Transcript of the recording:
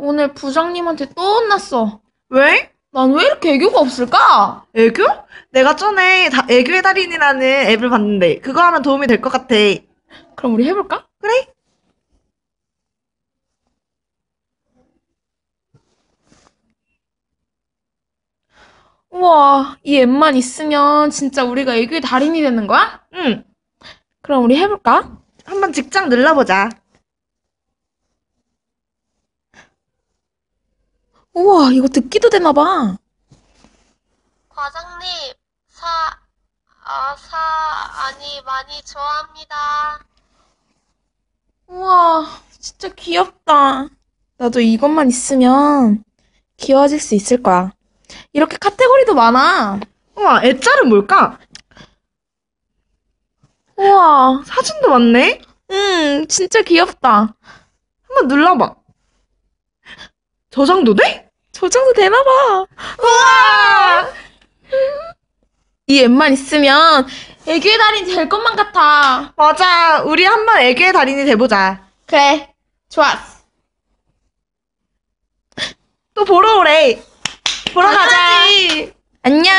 오늘 부장님한테 또 혼났어. 왜? 난 왜 이렇게 애교가 없을까? 애교? 내가 전에 다- 애교의 달인이라는 앱을 봤는데 그거 하면 도움이 될 것 같아. 그럼 우리 해볼까? 그래? 우와, 이 앱만 있으면 진짜 우리가 애교의 달인이 되는 거야? 응. 그럼 우리 해볼까? 한번 직장 늘려보자. 우와, 이거 듣기도 되나 봐. 과장님, 사, 아, 사, 아니, 많이 좋아합니다. 우와, 진짜 귀엽다. 나도 이것만 있으면 귀여워질 수 있을 거야. 이렇게 카테고리도 많아. 우와, 애짤은 뭘까? 우와, 사진도 많네? 응 진짜 귀엽다. 한번 눌러봐. 저장도 돼? 조정도 되나봐. 우와! 이 앱만 있으면 애교의 달인 이될 것만 같아. 맞아. 우리 한번 애교의 달인이 돼보자. 그래. 좋았어. 또 보러 오래. 보러 가자. 안녕.